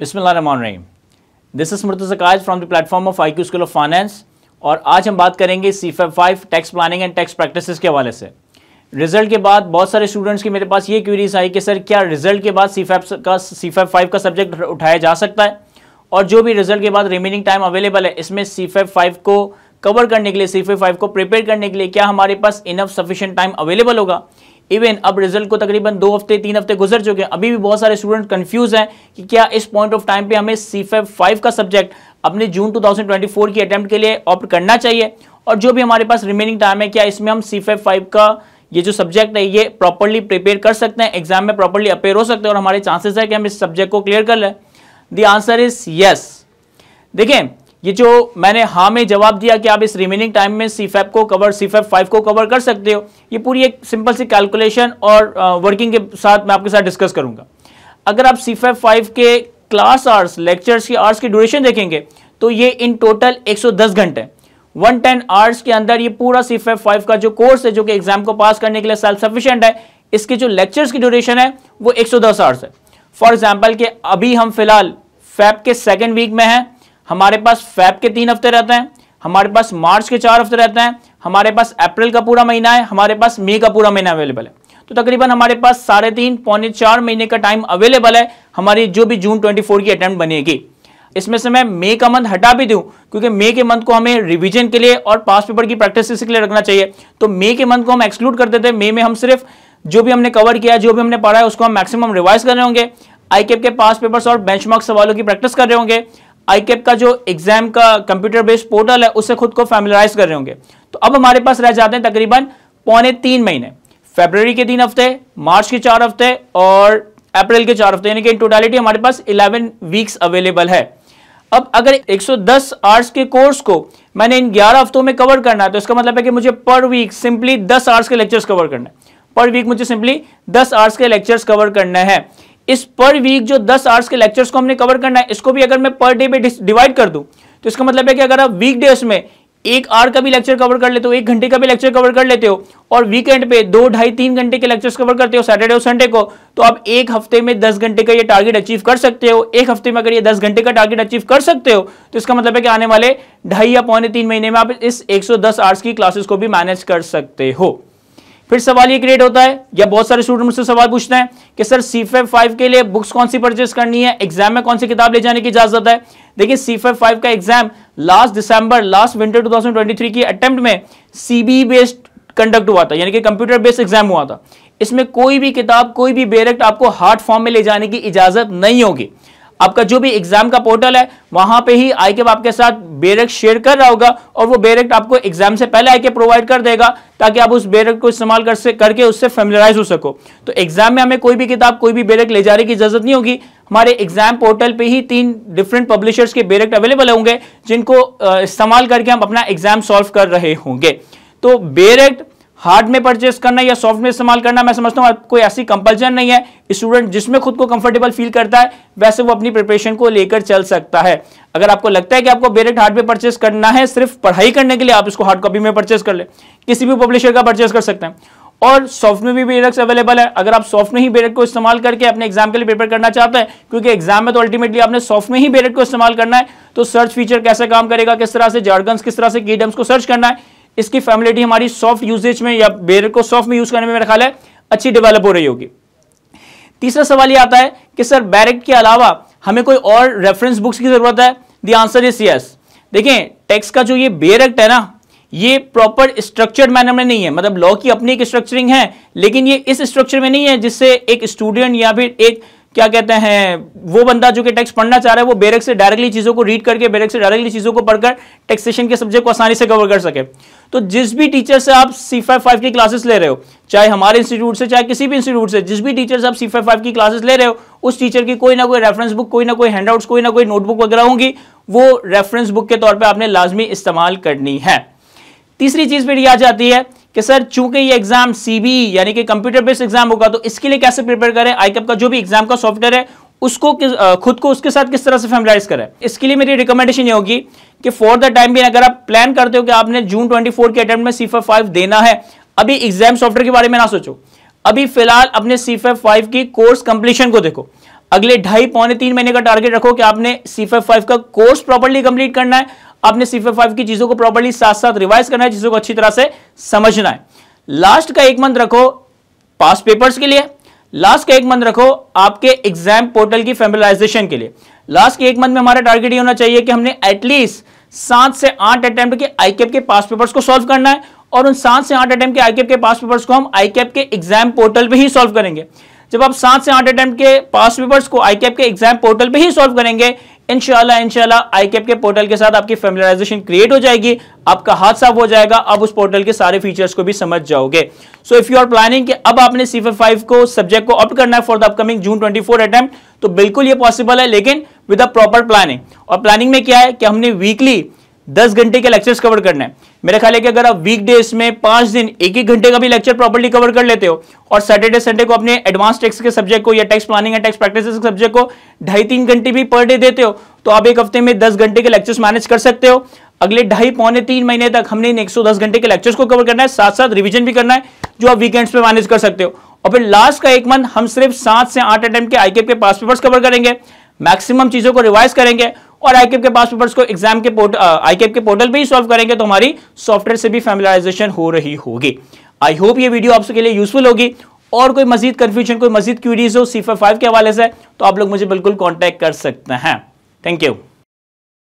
बिस्मिल्लाहमान this is Murtaza काज from the platform of IQ school of finance और आज हम बात करेंगे CAF five tax planning and tax practices के हवाले से रिजल्ट के बाद बहुत सारे स्टूडेंट्स की मेरे पास ये क्वेरीज आई कि सर क्या रिजल्ट के बाद सी फैब का सी फैब फाइव का सब्जेक्ट उठाया जा सकता है और जो भी रिजल्ट के बाद रिमेनिंग टाइम अवेलेबल है इसमें सी फैब फाइव को कवर करने के लिए सी फैब फाइव को प्रिपेयर करने के लिए क्या हमारे पास इनफ सफिशेंट टाइम अवेलेबल होगा इवन अब रिजल्ट को तकरीबन दो हफ्ते तीन हफ्ते गुजर चुके हैं अभी भी बहुत सारे स्टूडेंट कंफ्यूज हैं कि क्या इस पॉइंट ऑफ टाइम पे हमें सी फाइव e का सब्जेक्ट अपने जून 2024 की अटैम्प्ट के लिए ऑप्ट करना चाहिए और जो भी हमारे पास रिमेनिंग टाइम है क्या इसमें हम सी फाइव e का ये जो सब्जेक्ट है ये प्रॉपरली प्रिपेयर कर सकते हैं एग्जाम में प्रॉपरली अपेयर हो सकते हैं और हमारे चांसेस है कि हम इस सब्जेक्ट को क्लियर कर लें दी आंसर इज यस देखें ये जो मैंने हाँ में जवाब दिया कि आप इस रिमेनिंग टाइम में सी को कवर सी फाइव को कवर कर सकते हो ये पूरी एक सिंपल सी कैलकुलेशन और वर्किंग uh, के साथ मैं आपके साथ डिस्कस करूंगा अगर आप सी फाइव के क्लास आवर्स लेक्चर्स के आवर्स की ड्यूरेशन देखेंगे तो ये इन टोटल 110 घंटे 110 टेन आवर्स के अंदर ये पूरा सी फाइव का जो कोर्स है जो कि एग्जाम को पास करने के लिए सेल्फ सफिशियंट है इसके जो लेक्चर्स की ड्यूरेशन है वो एक दस आवर्स है फॉर एग्जाम्पल कि अभी हम फिलहाल फैप के सेकेंड वीक में हैं हमारे पास फेब के तीन हफ्ते रहते हैं हमारे पास मार्च के चार हफ्ते रहते हैं हमारे पास अप्रैल का पूरा महीना है हमारे पास मई का पूरा महीना अवेलेबल है तो तकरीबन हमारे पास साढ़े तीन पौने चार महीने का टाइम अवेलेबल है हमारी जो भी जून 24 की अटेम्प्ट बनेगी इसमें से मैं मई का मंथ हटा भी दूं क्योंकि मई के मंथ को हमें रिवीजन के लिए और पास पेपर की प्रैक्टिस इसके लिए रखना चाहिए तो मई के मंथ को हम एक्सक्लूड करते थे मई में हम सिर्फ जो भी हमने कवर किया जो भी हमने पढ़ा है उसको हम मैक्सिमम रिवाइज कर रहे होंगे आई के पास पेपर्स और बेंचमार्क सवालों की प्रैक्टिस कर रहे होंगे आईकेप e का जो एग्जाम का कंप्यूटर बेस्ड पोर्टल है उससे खुद को फैमिलाइज कर रहे होंगे तो अब हमारे पास रह जाते हैं तकरीबन पौने तीन महीने फेबररी के तीन हफ्ते मार्च के चार हफ्ते और अप्रैल के चार हफ्ते यानी कि इन टोटलिटी हमारे पास 11 वीक्स अवेलेबल है अब अगर 110 सौ आवर्स के कोर्स को मैंने इन 11 हफ्तों में कवर करना है तो इसका मतलब है कि मुझे पर वीक सिंपली 10 आवर्स के लेक्चर्स कवर करना है पर वीक मुझे सिंपली 10 आवर्स के लेक्चर्स कवर करना है इस पर वीक जो दस आवर्स के लेक्चर्स को हमने कवर करना है इसको भी अगर मैं पर डे पे डिवाइड कर दूं तो इसका मतलब है कि अगर आप वीक डेज में एक आवर का भी लेक्चर कवर कर लेते हो एक घंटे का भी लेक्चर कवर कर लेते हो और वीकेंड पे दो ढाई तीन घंटे के लेक्चर्स कवर करते हो सैटरडे और संडे को तो आप एक हफ्ते में दस घंटे का ये टारगेट अचीव कर सकते हो एक हफ्ते में अगर ये दस घंटे का टारगेट अचीव कर सकते हो तो इसका मतलब है कि आने वाले ढाई या पौने तीन महीने में आप इस एक आवर्स की क्लासेस को भी मैनेज कर सकते हो फिर सवाल ये क्रिएट होता है या बहुत सारे स्टूडेंट मुझसे सवाल पूछते हैं कि सर सी फाइव के लिए बुक्स कौन सी परचेस करनी है एग्जाम में कौन सी किताब ले जाने की इजाजत है देखिए सी फाइव का एग्जाम लास्ट दिसंबर लास्ट विंटर 2023 की अटेम्प्ट में सीबी बेस्ड कंडक्ट हुआ था यानी कि कंप्यूटर बेस्ड एग्जाम हुआ था इसमें कोई भी किताब कोई भी बेरेक्ट आपको हार्ड फॉर्म में ले जाने की इजाजत नहीं होगी आपका जो भी एग्जाम का पोर्टल है वहां पे ही आई आपके साथ बेरेक्ट शेयर कर रहा होगा और वो बेरेक्ट आपको एग्जाम से पहले आई कैप प्रोवाइड कर देगा ताकि आप उस बेरेक्ट को इस्तेमाल कर से करके उससे फेमिलराइज हो सको तो एग्जाम में हमें कोई भी किताब कोई भी बेरेक्ट ले जाने की इजाजत नहीं होगी हमारे एग्जाम पोर्टल पे ही तीन डिफरेंट पब्लिशर्स के बेरेक्ट अवेलेबल होंगे जिनको इस्तेमाल करके हम अपना एग्जाम सॉल्व कर रहे होंगे तो बेरेक्ट हार्ड में परचेस करना या सॉफ्ट में इस्तेमाल करना मैं समझता हूँ कोई ऐसी कंपल्सन नहीं है स्टूडेंट जिसमें खुद को कंफर्टेबल फील करता है वैसे वो अपनी प्रिपरेशन को लेकर चल सकता है अगर आपको लगता है कि आपको बेरेट हार्ड में परचेस करना है सिर्फ पढ़ाई करने के लिए आप इसको हार्ड कॉपी में परचेस कर ले किसी भी पब्लिशर का परचेस कर सकते हैं और सॉफ्ट में भी बेरेक्स अवेलेबल है अगर आप सॉफ्ट में ही बेरेट को इस्तेमाल करके अपने एग्जाम के लिए प्रिपेयर करना चाहते हैं क्योंकि एग्जाम में तो अल्टीमेटली आपने सॉफ्ट में ही बेरेट को इस्तेमाल करना है तो सर्च फीचर कैसे काम करेगा किस तरह से जार्गन किस तरह से कीडम्स को सर्च करना है इसकी फैमिलिटी हमारी सॉफ्ट यूजेज में या बेर को सॉफ्ट में यूज करने में मेरा ख्याल है अच्छी डेवलप हो रही होगी तीसरा सवाल ये आता है कि सर बैरक के अलावा हमें कोई और रेफरेंस बुक्स की जरूरत है दी आंसर इज यस देखें टेक्स का जो ये बेयर एक्ट है ना ये प्रॉपर स्ट्रक्चर्ड मैनर में नहीं है मतलब लॉ की अपनी एक स्ट्रक्चरिंग है लेकिन ये इस स्ट्रक्चर में नहीं है जिससे एक स्टूडेंट या फिर एक क्या कहते हैं वो बंदा जो कि टैक्स पढ़ना चाह रहा है वो बेरेक से डायरेक्टली चीज़ों को रीड करके बेरेक से डायरेक्टली चीज़ों को पढ़कर टैक्सेशन के सब्जेक्ट को आसानी से कवर कर सके तो जिस भी टीचर से आप सी फाइव फाइव की क्लासेस ले रहे हो चाहे हमारे इंस्टीट्यूट से चाहे किसी भी इंस्टीट्यूट से जिस भी टीचर से आप सी फाइव फाइव की क्लासेस ले रहे हो उस टीचर की कोई ना कोई रेफरेंस बुक कोई ना कोई हैंड आउट कोई ना कोई नोटबुक वगैरह होंगी वो रेफरेंस बुक के तौर पर आपने लाजमी इस्तेमाल करनी है तीसरी चीज़ फिर आ जाती है कि सर चूंकि ये एग्जाम सीबी यानी कि कंप्यूटर बेस्ड एग्जाम होगा तो इसके लिए कैसे प्रिपेयर करें आईकेप का जो भी एग्जाम का सॉफ्टवेयर है उसको खुद को उसके साथ किस तरह से फैमिलाइज करें इसके लिए मेरी रिकमेंडेशन ये होगी कि फॉर द टाइम भी अगर आप प्लान करते हो कि आपने जून ट्वेंटी के अटेम्प्ट में सीफर फाइव देना है अभी एग्जाम सॉफ्टवेयर के बारे में ना सोचो अभी फिलहाल अपने सीफर फाइव की कोर्स कंप्लीशन को देखो अगले ढाई पौने तीन महीने का टारगेट रखो कि आपने सीफर फाइव का कोर्स प्रॉपरली कंप्लीट करना है आपने सीफे फाइव की चीजों को प्रॉपरली साथ साथ रिवाइज करना है चीजों को अच्छी तरह से समझना है लास्ट का एक मंथ रखो पास पेपर्स के लिए लास्ट का एक मंथ रखो आपके एग्जाम पोर्टल की फेमिलाइजेशन के लिए लास्ट के एक मंथ में हमारा टारगेट ये होना चाहिए कि हमने एटलीस्ट सात से आठ अटेम्प्ट के आईकेप के पास पेपर्स को सॉल्व करना है और उन सात से आठ अटेम्प्ट के आईकेप के पास पेपर्स को हम आईकेप के एग्जाम पोर्टल पर ही सॉल्व करेंगे जब आप सात से आठ अटेम्प्ट के पास पेपर्स को आईकेप के एग्जाम पोर्टल पर ही सॉल्व करेंगे इनशाला इनशाला आईकेप के पोर्टल के साथ आपकी फेमिलाइजेशन क्रिएट हो जाएगी आपका हाथ साफ हो जाएगा आप उस पोर्टल के सारे फीचर्स को भी समझ जाओगे so if you are planning कि अब आपने सी फाइव को सब्जेक्ट को ऑप्ट करना है for the upcoming June twenty four तो बिल्कुल ये पॉसिबल है लेकिन विद अ प्रॉपर प्लानिंग और प्लानिंग में क्या है कि हमने वीकली दस घंटे के लेक्चर्स कवर करने हैं मेरे ख्याल है कि अगर आप वीक डेज में पांच दिन एक एक घंटे का भी लेक्चर प्रॉपर्ली कवर कर लेते हो और सैटरडे संडे को अपने एडवांस टैक्स के सब्जेक्ट को या टैक्स प्लानिंग या टैक्स प्रैक्टिस के सब्जेक्ट को ढाई तीन घंटे भी पर डे देते हो तो आप एक हफ्ते में दस घंटे के लेक्चर्स मैनेज कर सकते हो अगले ढाई पौने तीन महीने तक हमने इन 110 घंटे के लेक्चर्स को कवर करना है साथ साथ रिविजन भी करना है जो आप वीकेंड्स में मैनेज कर सकते हो और फिर लास्ट का एक मंथ हम सिर्फ सात से आठ अटेम्प्ट के आईकेप के पास पेपर्स कवर करेंगे मैक्सिमम चीजों को रिवाइज करेंगे और आईकेप के पास पेपर्स को एग्जाम के पोर्टल आईकेप के पोर्टल पर ही सॉल्व करेंगे तो हमारी सॉफ्टवेयर से भी फैमिलाइजेशन हो रही होगी आई होप ये वीडियो आपके लिए यूजफुल होगी और कोई मजीद कन्फ्यूजन कोई मजीद क्यूरीज हो सी फाइव के हवाले से तो आप लोग मुझे बिल्कुल कॉन्टैक्ट कर सकते हैं थैंक यू